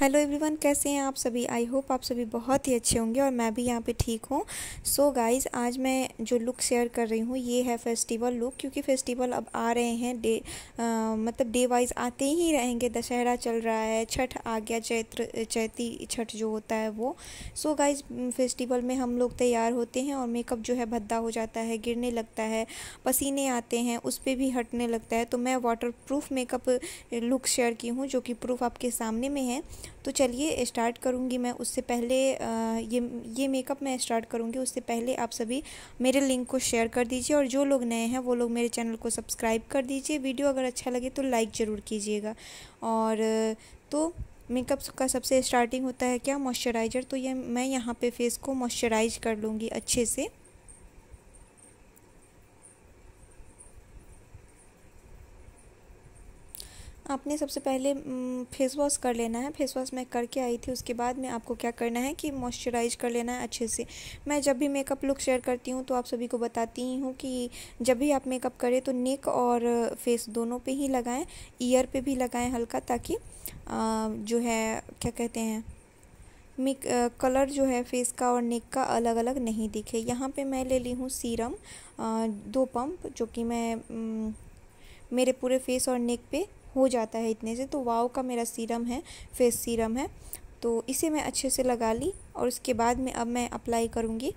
hello everyone कैसे हैं आप सभी आई होप आप सभी बहुत ही अच्छे होंगे और मैं भी यहाँ पे ठीक हूँ सो गाइस आज मैं जो लुक शेयर कर रही हूँ ये है फेस्टिवल लुक क्योंकि फेस्टिवल अब आ रहे हैं डे मतलब डे वाइज आते ही रहेंगे दशहरा चल रहा है छठ आ गया चैत्र चैती छठ जो होता है वो सो so गाइज फेस्टिवल में हम लोग तैयार होते हैं और मेकअप जो है भद्दा हो जाता है गिरने लगता है पसीने आते हैं उस पर भी हटने लगता है तो मैं वाटर मेकअप लुक शेयर की हूँ जो कि प्रूफ आपके सामने में है तो चलिए स्टार्ट करूँगी मैं उससे पहले ये ये मेकअप मैं स्टार्ट करूँगी उससे पहले आप सभी मेरे लिंक को शेयर कर दीजिए और जो लोग नए हैं वो लोग मेरे चैनल को सब्सक्राइब कर दीजिए वीडियो अगर अच्छा लगे तो लाइक ज़रूर कीजिएगा और तो मेकअप का सबसे स्टार्टिंग होता है क्या मॉइस्चराइज़र तो ये मैं यहाँ पे फेस को मॉइस्चराइज कर लूँगी अच्छे से आपने सबसे पहले फेस वॉश कर लेना है फेस वॉश मैं करके आई थी उसके बाद में आपको क्या करना है कि मॉइस्चराइज कर लेना है अच्छे से मैं जब भी मेकअप लुक शेयर करती हूँ तो आप सभी को बताती ही हूँ कि जब भी आप मेकअप करें तो नेक और फेस दोनों पे ही लगाएं ईयर पे भी लगाएं हल्का ताकि जो है क्या कहते हैं मेक कलर जो है फेस का और नेक का अलग अलग नहीं दिखे यहाँ पर मैं ले ली हूँ सीरम दो पम्प जो कि मैं मेरे पूरे फेस और नेक पे हो जाता है इतने से तो वाओ का मेरा सीरम है फेस सीरम है तो इसे मैं अच्छे से लगा ली और उसके बाद में अब मैं अप्लाई करूँगी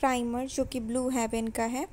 प्राइमर जो कि ब्लू हेवन का है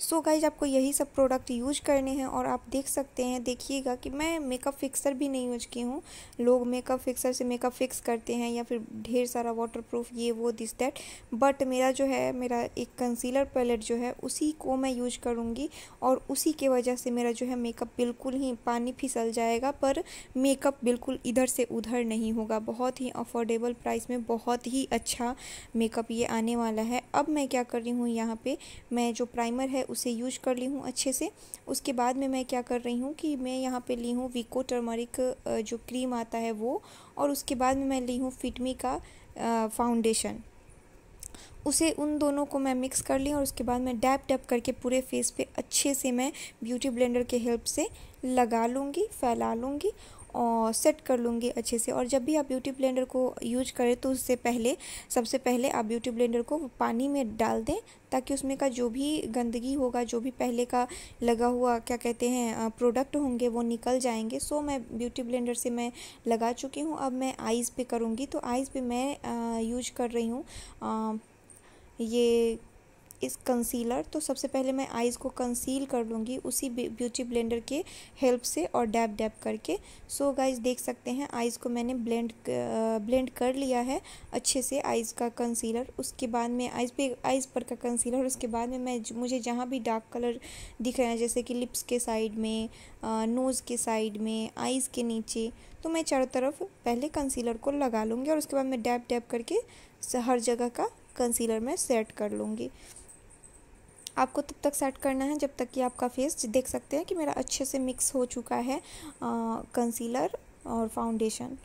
सो so गाइज आपको यही सब प्रोडक्ट यूज करने हैं और आप देख सकते हैं देखिएगा कि मैं मेकअप फिक्सर भी नहीं यूज की हूँ लोग मेकअप फिक्सर से मेकअप फिक्स करते हैं या फिर ढेर सारा वाटर प्रूफ ये वो दिस दैट बट मेरा जो है मेरा एक कंसीलर पैलेट जो है उसी को मैं यूज करूँगी और उसी के वजह से मेरा जो है मेकअप बिल्कुल ही पानी फिसल जाएगा पर मेकअप बिल्कुल इधर से उधर नहीं होगा बहुत ही अफोर्डेबल प्राइस में बहुत ही अच्छा मेकअप ये आने वाला है अब मैं क्या कर रही हूँ यहाँ पर मैं जो प्राइमर है उसे यूज कर ली हूँ अच्छे से उसके बाद में मैं क्या कर रही हूँ कि मैं यहाँ पे ली हूँ वीको टर्मरिक जो क्रीम आता है वो और उसके बाद में मैं ली हूँ फिटमी का फाउंडेशन उसे उन दोनों को मैं मिक्स कर ली और उसके बाद मैं डैप डैप करके पूरे फेस पे अच्छे से मैं ब्यूटी ब्लेंडर के हेल्प से लगा लूँगी फैला लूँगी और सेट कर लूँगी अच्छे से और जब भी आप ब्यूटी ब्लेंडर को यूज करें तो उससे पहले सबसे पहले आप ब्यूटी ब्लेंडर को पानी में डाल दें ताकि उसमें का जो भी गंदगी होगा जो भी पहले का लगा हुआ क्या कहते हैं प्रोडक्ट होंगे वो निकल जाएंगे सो मैं ब्यूटी ब्लेंडर से मैं लगा चुकी हूँ अब मैं आइज़ पे करूँगी तो आइज़ पे मैं यूज कर रही हूँ ये इस कंसीलर तो सबसे पहले मैं आइज़ को कंसील कर लूँगी उसी ब्यूटी ब्लेंडर के हेल्प से और डैब डैप करके सो so गाइज देख सकते हैं आइज़ को मैंने ब्लेंड ब्लेंड कर लिया है अच्छे से आइज़ का कंसीलर उसके बाद में आइज़ पे आइज़ पर का कंसीलर उसके बाद में मैं मुझे जहाँ भी डार्क कलर दिख रहे हैं जैसे कि लिप्स के साइड में नोज़ के साइड में आइज़ के नीचे तो मैं चारों तरफ पहले कंसीलर को लगा लूँगी और उसके बाद मैं डैप डैप करके हर जगह का कंसीलर मैं सेट कर लूँगी आपको तब तक सेट करना है जब तक कि आपका फेस देख सकते हैं कि मेरा अच्छे से मिक्स हो चुका है कंसीलर और फाउंडेशन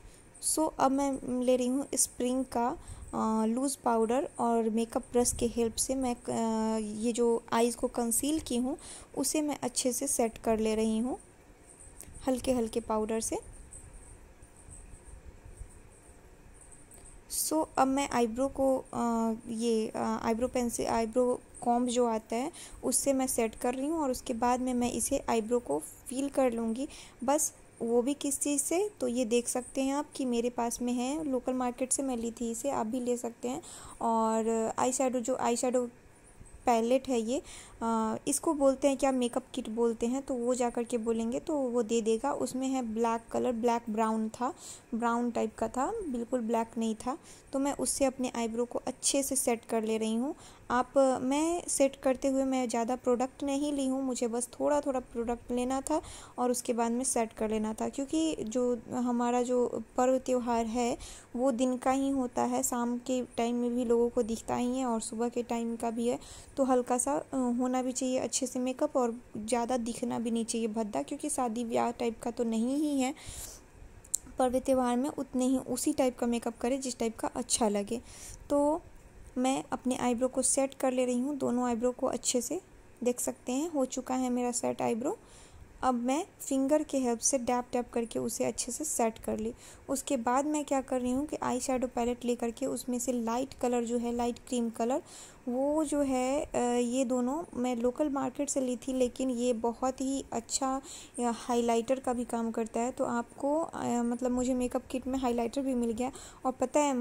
सो so, अब मैं ले रही हूँ स्प्रिंग का लूज़ पाउडर और मेकअप ब्रश के हेल्प से मैं आ, ये जो आइज़ को कंसील की हूँ उसे मैं अच्छे से सेट कर ले रही हूँ हल्के हल्के पाउडर से सो so, अब मैं आईब्रो को आ, ये आईब्रो पेन से आईब्रो कॉम्ब जो आता है उससे मैं सेट कर रही हूँ और उसके बाद में मैं इसे आईब्रो को फील कर लूँगी बस वो भी किस चीज़ से तो ये देख सकते हैं आप कि मेरे पास में है लोकल मार्केट से मैं ली थी इसे आप भी ले सकते हैं और आई जो आई पैलेट है ये इसको बोलते हैं क्या मेकअप किट बोलते हैं तो वो जा कर के बोलेंगे तो वो दे देगा उसमें है ब्लैक कलर ब्लैक ब्राउन था ब्राउन टाइप का था बिल्कुल ब्लैक नहीं था तो मैं उससे अपने आईब्रो को अच्छे से सेट कर ले रही हूँ आप मैं सेट करते हुए मैं ज़्यादा प्रोडक्ट नहीं ली हूँ मुझे बस थोड़ा थोड़ा प्रोडक्ट लेना था और उसके बाद में सेट कर लेना था क्योंकि जो हमारा जो पर्व त्यौहार है वो दिन का ही होता है शाम के टाइम में भी लोगों को दिखता ही है और सुबह के टाइम का भी है तो हल्का सा होना भी चाहिए अच्छे से मेकअप और ज़्यादा दिखना भी नहीं चाहिए भद्दा क्योंकि शादी ब्याह टाइप का तो नहीं ही है पर्व त्यौहार में उतने ही उसी टाइप का मेकअप करें जिस टाइप का अच्छा लगे तो मैं अपने आईब्रो को सेट कर ले रही हूँ दोनों आईब्रो को अच्छे से देख सकते हैं हो चुका है मेरा सेट आईब्रो अब मैं फिंगर के हेल्प से डैप डैप करके उसे अच्छे से सेट कर ली उसके बाद मैं क्या कर रही हूँ कि आई शेडो पैलेट ले करके उसमें से लाइट कलर जो है लाइट क्रीम कलर वो जो है ये दोनों मैं लोकल मार्केट से ली थी लेकिन ये बहुत ही अच्छा हाइलाइटर का भी काम करता है तो आपको मतलब मुझे मेकअप किट में हाइलाइटर भी मिल गया और पता है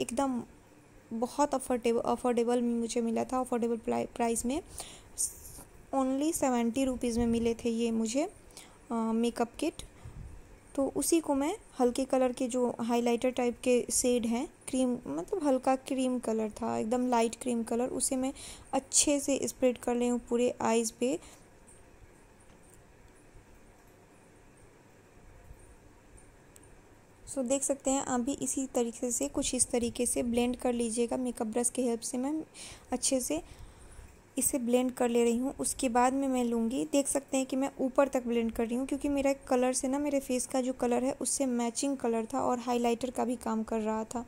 एकदम बहुत अफोर्डेबल अफोर्डेबल मुझे मिला था अफोर्डेबल प्राइस में ओनली सेवेंटी रुपीज़ में मिले थे ये मुझे मेकअप किट तो उसी को मैं हल्के कलर के जो हाइलाइटर टाइप के शेड हैं क्रीम मतलब हल्का क्रीम कलर था एकदम लाइट क्रीम कलर उसे मैं अच्छे से स्प्रेड कर ली हूँ पूरे आइज़ पे सो so, देख सकते हैं आप भी इसी तरीके से कुछ इस तरीके से ब्लेंड कर लीजिएगा मेकअप ब्रश के हेल्प से मैं अच्छे से इसे ब्लेंड कर ले रही हूँ उसके बाद में मैं लूँगी देख सकते हैं कि मैं ऊपर तक ब्लेंड कर रही हूँ क्योंकि मेरा कलर से ना मेरे फेस का जो कलर है उससे मैचिंग कलर था और हाइलाइटर का भी काम कर रहा था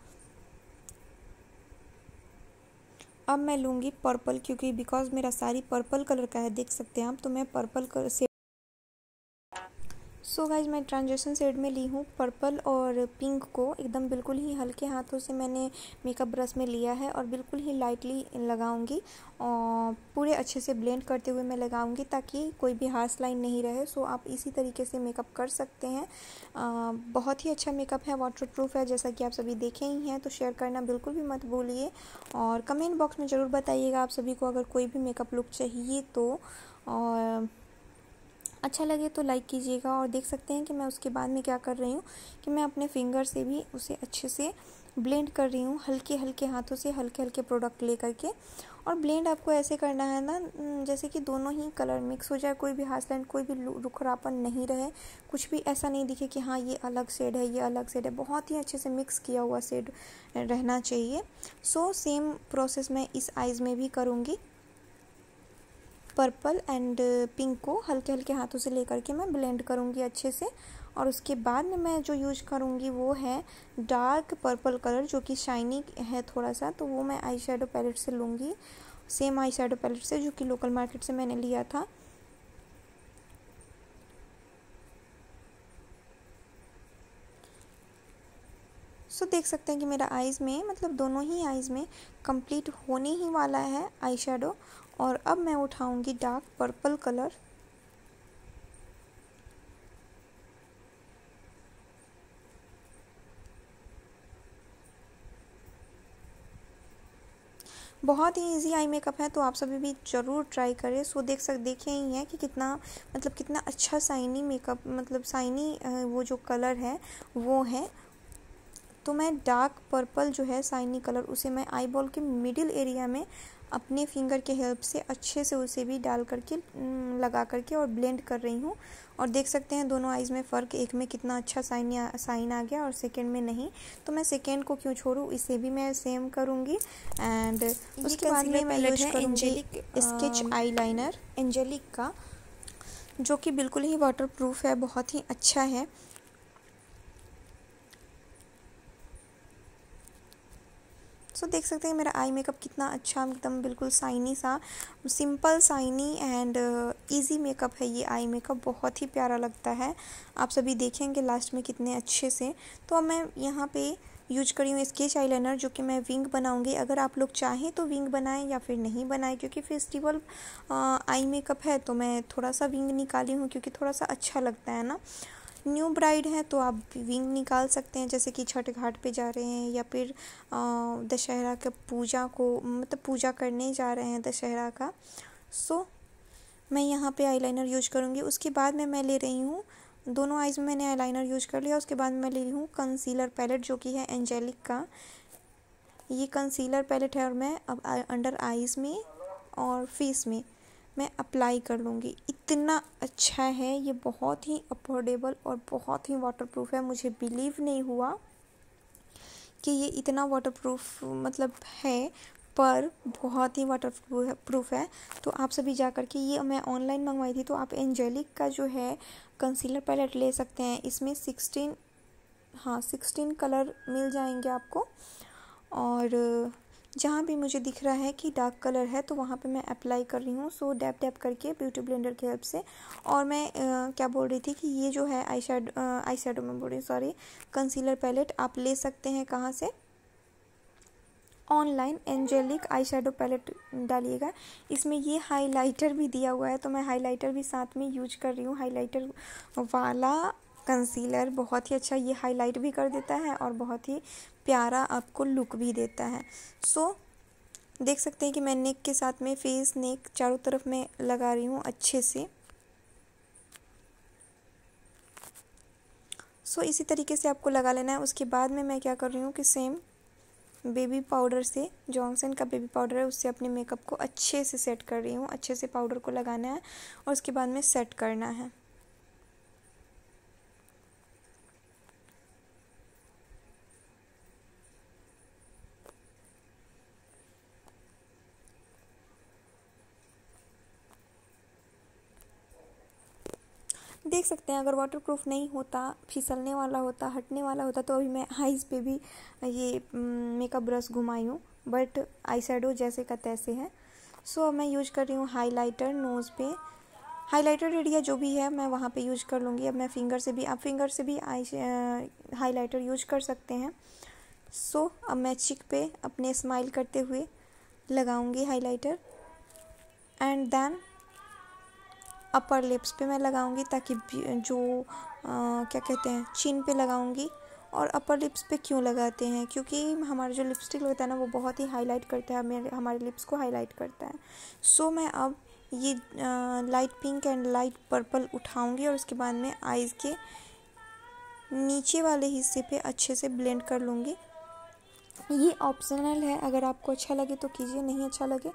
अब मैं लूँगी पर्पल क्योंकि बिकॉज मेरा साड़ी पर्पल कलर का है देख सकते हैं आप तो मैं पर्पल कलर से सो so गाइज मैं ट्रांजेक्शन सेड में ली हूँ पर्पल और पिंक को एकदम बिल्कुल ही हल्के हाथों से मैंने मेकअप ब्रश में लिया है और बिल्कुल ही लाइटली लगाऊंगी और पूरे अच्छे से ब्लेंड करते हुए मैं लगाऊंगी ताकि कोई भी हार्स लाइन नहीं रहे सो so आप इसी तरीके से मेकअप कर सकते हैं आ, बहुत ही अच्छा मेकअप है वाटर प्रूफ है जैसा कि आप सभी देखे ही हैं तो शेयर करना बिल्कुल भी मत भूलिए और कमेंट बॉक्स में ज़रूर बताइएगा आप सभी को अगर कोई भी मेकअप लुक चाहिए तो और अच्छा लगे तो लाइक कीजिएगा और देख सकते हैं कि मैं उसके बाद में क्या कर रही हूँ कि मैं अपने फिंगर से भी उसे अच्छे से ब्लेंड कर रही हूँ हल्के हल्के हाथों से हल्के हल्के प्रोडक्ट ले करके और ब्लेंड आपको ऐसे करना है ना जैसे कि दोनों ही कलर मिक्स हो जाए कोई भी हाथ लाइन कोई भी रुखरापन नहीं रहे कुछ भी ऐसा नहीं दिखे कि हाँ ये अलग सेड है ये अलग सेड है बहुत ही अच्छे से मिक्स किया हुआ सेड रहना चाहिए सो सेम प्रोसेस मैं इस आइज़ में भी करूँगी पर्पल एंड पिंक को हल्के हल्के हाथों से लेकर के मैं ब्लेंड करूँगी अच्छे से और उसके बाद में मैं जो यूज करूँगी वो है डार्क पर्पल कलर जो कि शाइनी है थोड़ा सा तो वो मैं आई शेडो पैलेट से लूँगी सेम आई शेडो पैलेट से जो कि लोकल मार्केट से मैंने लिया था सो so, देख सकते हैं कि मेरा आईज़ में मतलब दोनों ही आईज़ में कंप्लीट होने ही वाला है आई शेडो और अब मैं उठाऊंगी डार्क पर्पल कलर बहुत ही इजी आई मेकअप है तो आप सभी भी ज़रूर ट्राई करें सो देख सक देखे ही हैं कि कितना मतलब कितना अच्छा साइनी मेकअप मतलब साइनी वो जो कलर है वो है तो मैं डार्क पर्पल जो है साइनी कलर उसे मैं आईबॉल के मिडिल एरिया में अपने फिंगर के हेल्प से अच्छे से उसे भी डाल करके लगा करके और ब्लेंड कर रही हूँ और देख सकते हैं दोनों आइज़ में फ़र्क एक में कितना अच्छा साइन साइन आ गया और सेकेंड में नहीं तो मैं सेकेंड को क्यों छोड़ूँ इसे भी मैं सेम करूँगी एंड उसके बाद में मैं use Angelic sketch liner Angelic का जो कि बिल्कुल ही वाटर प्रूफ है बहुत ही अच्छा है सो so, देख सकते हैं मेरा आई मेकअप कितना अच्छा एकदम बिल्कुल साइनी सा simple shiny and easy makeup है ये आई मेकअप बहुत ही प्यारा लगता है आप सभी देखेंगे लास्ट में कितने अच्छे से तो अब मैं यहाँ पे यूज करी हूँ स्केच लाइनर जो कि मैं विंग बनाऊँगी अगर आप लोग चाहें तो विंग बनाएं या फिर नहीं बनाएं क्योंकि फेस्टिवल आई मेकअप है तो मैं थोड़ा सा विंग निकाली हूँ क्योंकि थोड़ा सा अच्छा लगता है ना न्यू ब्राइड हैं तो आप विंग निकाल सकते हैं जैसे कि छठ घाट पे जा रहे हैं या फिर दशहरा के पूजा को मतलब पूजा करने जा रहे हैं दशहरा का सो मैं यहाँ पे आईलाइनर यूज करूँगी उसके बाद में मैं ले रही हूँ दोनों आइज़ में मैंने आईलाइनर यूज कर लिया उसके बाद मैं ले रही हूँ कंसीलर पैलेट जो कि है एंजेलिक का ये कंसीलर पैलेट है और मैं अब अंडर आइज़ में और फेस में मैं अप्लाई कर लूँगी इतना अच्छा है ये बहुत ही अफोर्डेबल और बहुत ही वाटरप्रूफ है मुझे बिलीव नहीं हुआ कि ये इतना वाटरप्रूफ मतलब है पर बहुत ही वाटर प्रूफ है तो आप सभी जा कर के ये मैं ऑनलाइन मंगवाई थी तो आप एंजेलिक का जो है कंसीलर पैलेट ले सकते हैं इसमें सिक्सटीन हाँ सिक्सटीन कलर मिल जाएंगे आपको और जहाँ भी मुझे दिख रहा है कि डार्क कलर है तो वहाँ पे मैं अप्लाई कर रही हूँ सो डैप डैप करके ब्यूटी ब्लेंडर की हेल्प से और मैं आ, क्या बोल रही थी कि ये जो है आई शेडो आई शेडो में बोल रही हूँ सॉरी कंसीलर पैलेट आप ले सकते हैं कहाँ से online angelic eye shadow palette डालिएगा इसमें ये हाइलाइटर भी दिया हुआ है तो मैं हाइलाइटर भी साथ में यूज कर रही हूँ हाइलाइटर वाला कंसीलर बहुत ही अच्छा ये हाईलाइट भी कर देता है और बहुत ही प्यारा आपको लुक भी देता है सो so, देख सकते हैं कि मैं नेक के साथ में फेस नेक चारों तरफ में लगा रही हूँ अच्छे से सो so, इसी तरीके से आपको लगा लेना है उसके बाद में मैं क्या कर रही हूँ कि सेम बेबी पाउडर से जॉनसन का बेबी पाउडर है उससे अपने मेकअप को अच्छे से सेट कर रही हूँ अच्छे से पाउडर को लगाना है और उसके बाद में सेट करना है देख सकते हैं अगर वाटर प्रूफ नहीं होता फिसलने वाला होता हटने वाला होता तो अभी मैं आइज़ पे भी ये मेकअप ब्रश घुमाई हूँ बट आई शेडो जैसे का तैसे है सो अब मैं यूज कर रही हूँ हाईलाइटर नोज़ पे लाइटर एरिया जो भी है मैं वहाँ पे यूज कर लूँगी अब मैं फिंगर से भी आप फिंगर से भी आई हाईलाइटर यूज कर सकते हैं सो so, अब मैं चिक पे अपने स्माइल करते हुए लगाऊंगी highlighter and then upper lips पे मैं लगाऊंगी ताकि जो आ, क्या कहते हैं चिन पे लगाऊंगी और अपर लिप्स पे क्यों लगाते हैं क्योंकि हमारा जो लिपस्टिक होता है ना वो बहुत ही हाईलाइट करता है मेरे हमारे लिप्स को हाईलाइट करता है सो so, मैं अब ये uh, light pink and light purple उठाऊंगी और उसके बाद में आइज़ के नीचे वाले हिस्से पे अच्छे से ब्लेंड कर लूँगी ये ऑप्शनल है अगर आपको अच्छा लगे तो कीजिए नहीं अच्छा लगे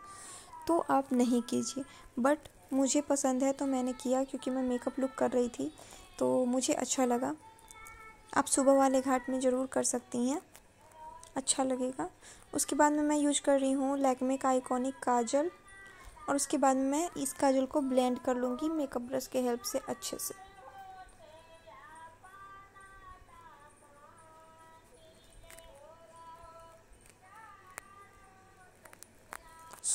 तो आप नहीं कीजिए बट मुझे पसंद है तो मैंने किया क्योंकि मैं मेकअप लुक कर रही थी तो मुझे अच्छा लगा आप सुबह वाले घाट में ज़रूर कर सकती हैं अच्छा लगेगा उसके बाद में मैं यूज कर रही हूँ लैकमे का आइकॉनिक काजल और उसके बाद में मैं इस काजल को ब्लेंड कर लूँगी मेकअप ब्रश के हेल्प से अच्छे से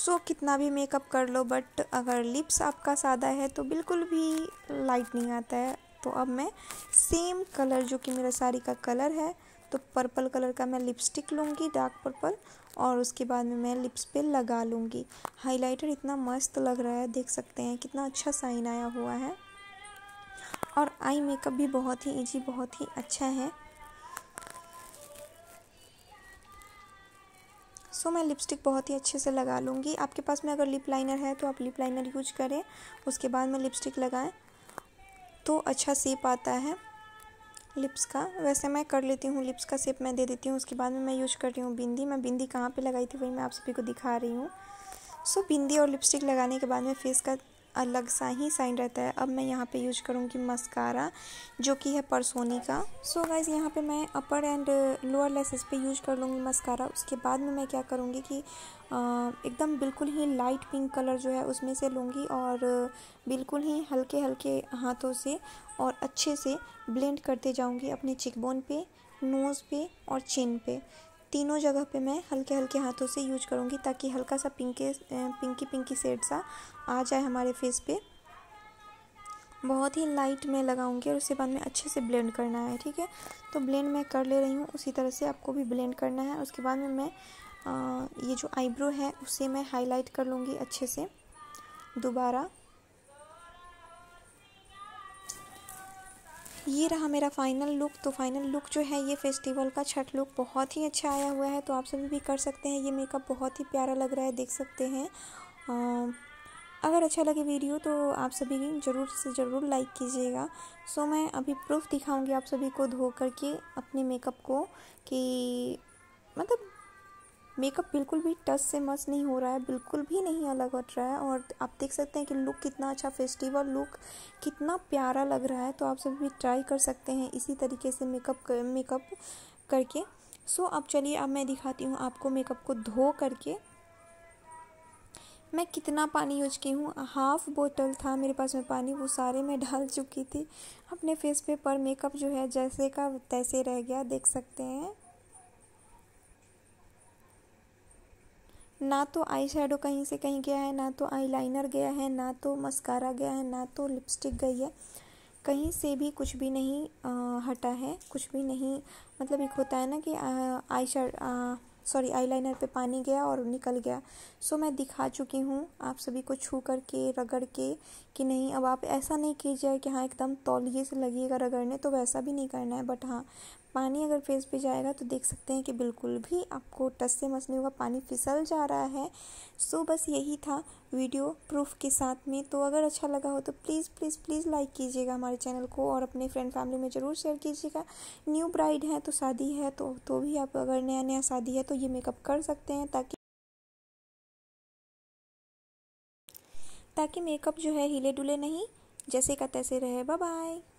सो so, कितना भी मेकअप कर लो बट अगर लिप्स आपका सादा है तो बिल्कुल भी लाइट नहीं आता है तो अब मैं सेम कलर जो कि मेरा साड़ी का कलर है तो पर्पल कलर का मैं लिपस्टिक लूँगी डार्क पर्पल और उसके बाद में मैं लिप्स पे लगा लूँगी हाइलाइटर इतना मस्त लग रहा है देख सकते हैं कितना अच्छा साइन आया हुआ है और आई मेकअप भी बहुत ही ईजी बहुत ही अच्छा है सो मैं लिपस्टिक बहुत ही अच्छे से लगा लूँगी आपके पास में अगर लिप लाइनर है तो आप लिप लाइनर यूज करें उसके बाद में लिपस्टिक लगाएं तो अच्छा सेप आता है लिप्स का वैसे मैं कर लेती हूँ लिप्स का सेप मैं दे देती हूँ उसके बाद में मैं यूज कर रही हूँ बिंदी मैं बिंदी कहाँ पर लगाई थी वही मैं आप सभी को दिखा रही हूँ सो बिंदी और लिपस्टिक लगाने के बाद में फेस का अलग सा ही साइन रहता है अब मैं यहाँ पे यूज करूँगी मस्कारा जो कि है परसोनी का सो गाइज़ यहाँ पे मैं अपर एंड लोअर लेसेस पे यूज कर लूँगी मस्कारा उसके बाद में मैं क्या करूँगी कि एकदम बिल्कुल ही लाइट पिंक कलर जो है उसमें से लूँगी और बिल्कुल ही हल्के हल्के हाथों से और अच्छे से ब्लेंड करते जाऊँगी अपने चिकबोन पे नोज़ पे और चिन पे तीनों जगह पे मैं हल्के हल्के हाथों से यूज करूँगी ताकि हल्का सा पिंके पिंकी पिंकी सेड सा आ जाए हमारे फेस पे बहुत ही लाइट में लगाऊंगी और उसके बाद में अच्छे से ब्लेंड करना है ठीक है तो ब्लेंड मैं कर ले रही हूँ उसी तरह से आपको भी ब्लेंड करना है उसके बाद में मैं आ, ये जो आईब्रो है उसे मैं हाईलाइट कर लूँगी अच्छे से दोबारा ये रहा मेरा फाइनल लुक तो फाइनल लुक जो है ये फेस्टिवल का छठ लुक बहुत ही अच्छा आया हुआ है तो आप सभी भी कर सकते हैं ये मेकअप बहुत ही प्यारा लग रहा है देख सकते हैं आ, अगर अच्छा लगे वीडियो तो आप सभी ज़रूर से ज़रूर लाइक कीजिएगा सो मैं अभी प्रूफ दिखाऊंगी आप सभी को धो करके अपने मेकअप को कि मतलब मेकअप बिल्कुल भी टच से मस नहीं हो रहा है बिल्कुल भी नहीं अलग हट रहा है और आप देख सकते हैं कि लुक कितना अच्छा फेस्टिवल लुक कितना प्यारा लग रहा है तो आप सभी भी ट्राई कर सकते हैं इसी तरीके से मेकअप मेकअप करके सो अब चलिए अब मैं दिखाती हूँ आपको मेकअप को धो करके मैं कितना पानी यूज की हूँ हाफ बोतल था मेरे पास में पानी वो सारे मैं डाल चुकी थी अपने फेस पे पर मेकअप जो है जैसे का तैसे रह गया देख सकते हैं ना तो आई शेडो कहीं से कहीं गया है ना तो लाइनर गया है ना तो मस्कारा गया है ना तो लिपस्टिक गई है कहीं से भी कुछ भी नहीं आ, हटा है कुछ भी नहीं मतलब एक होता है ना कि आई सॉरी आईलाइनर पे पानी गया और निकल गया सो मैं दिखा चुकी हूँ आप सभी को छू कर के रगड़ के कि नहीं अब आप ऐसा नहीं कीजिए कि हाँ एकदम तौलिए से लगिएगा रगड़ने तो वैसा भी नहीं करना है बट हाँ पानी अगर फेस पे जाएगा तो देख सकते हैं कि बिल्कुल भी आपको टस से मस नहीं होगा पानी फिसल जा रहा है सो बस यही था वीडियो प्रूफ के साथ में तो अगर अच्छा लगा हो तो प्लीज़ प्लीज़ प्लीज़ लाइक कीजिएगा हमारे चैनल को और अपने फ्रेंड फैमिली में ज़रूर शेयर कीजिएगा न्यू ब्राइड है तो शादी है तो तो भी आप अगर नया नया शादी है तो ये मेकअप कर सकते हैं ताकि ताकि मेकअप जो है हिले डुले नहीं जैसे का तैसे रहे बाय बाय